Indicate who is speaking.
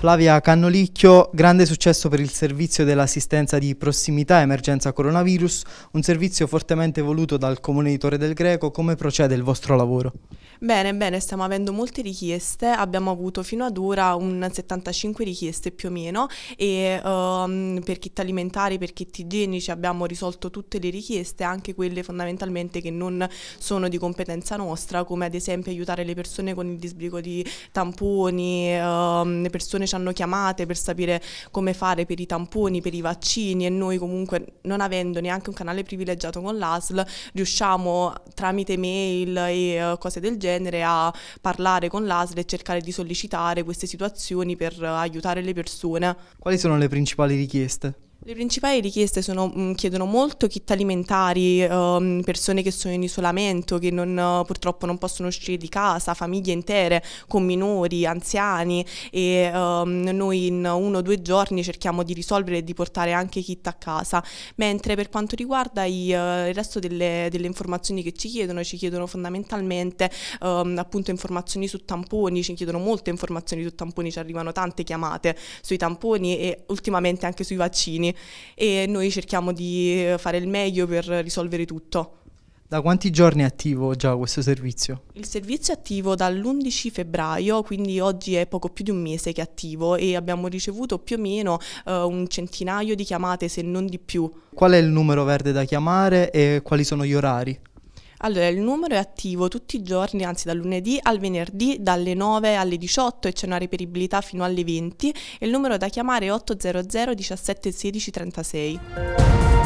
Speaker 1: Flavia Cannolicchio, grande successo per il servizio dell'assistenza di prossimità emergenza coronavirus, un servizio fortemente voluto dal Comune di Torre del Greco, come procede il vostro lavoro?
Speaker 2: Bene, bene, stiamo avendo molte richieste, abbiamo avuto fino ad ora un 75 richieste più o meno e um, per kit alimentari, per kit igienici abbiamo risolto tutte le richieste, anche quelle fondamentalmente che non sono di competenza nostra, come ad esempio aiutare le persone con il disbrigo di tamponi, um, persone ci hanno chiamate per sapere come fare per i tamponi, per i vaccini e noi comunque non avendo neanche un canale privilegiato con l'ASL riusciamo tramite mail e eh, cose del genere a parlare con l'ASL e cercare di sollecitare queste situazioni per eh, aiutare le persone.
Speaker 1: Quali sono le principali richieste?
Speaker 2: Le principali richieste sono, mm, chiedono molto kit alimentari, ehm, persone che sono in isolamento, che non, purtroppo non possono uscire di casa, famiglie intere con minori, anziani e ehm, noi in uno o due giorni cerchiamo di risolvere e di portare anche kit a casa. Mentre per quanto riguarda i, eh, il resto delle, delle, informazioni che ci chiedono, ci chiedono fondamentalmente ehm, appunto informazioni su tamponi, ci chiedono molte informazioni su tamponi, ci arrivano tante chiamate sui tamponi e ultimamente anche sui vaccini e noi cerchiamo di eh, fare il meglio per risolvere tutto.
Speaker 1: Da quanti giorni è attivo già questo servizio?
Speaker 2: Il servizio è attivo dall'11 febbraio, quindi oggi è poco più di un mese che è attivo e abbiamo ricevuto più o meno eh, un centinaio di chiamate, se non di più.
Speaker 1: Qual è il numero verde da chiamare e quali sono gli orari?
Speaker 2: Allora, il numero è attivo tutti i giorni, anzi dal lunedì al venerdì, dalle 9 alle 18 e c'è una reperibilità fino alle 20 e il numero da chiamare è 800 17 16 36.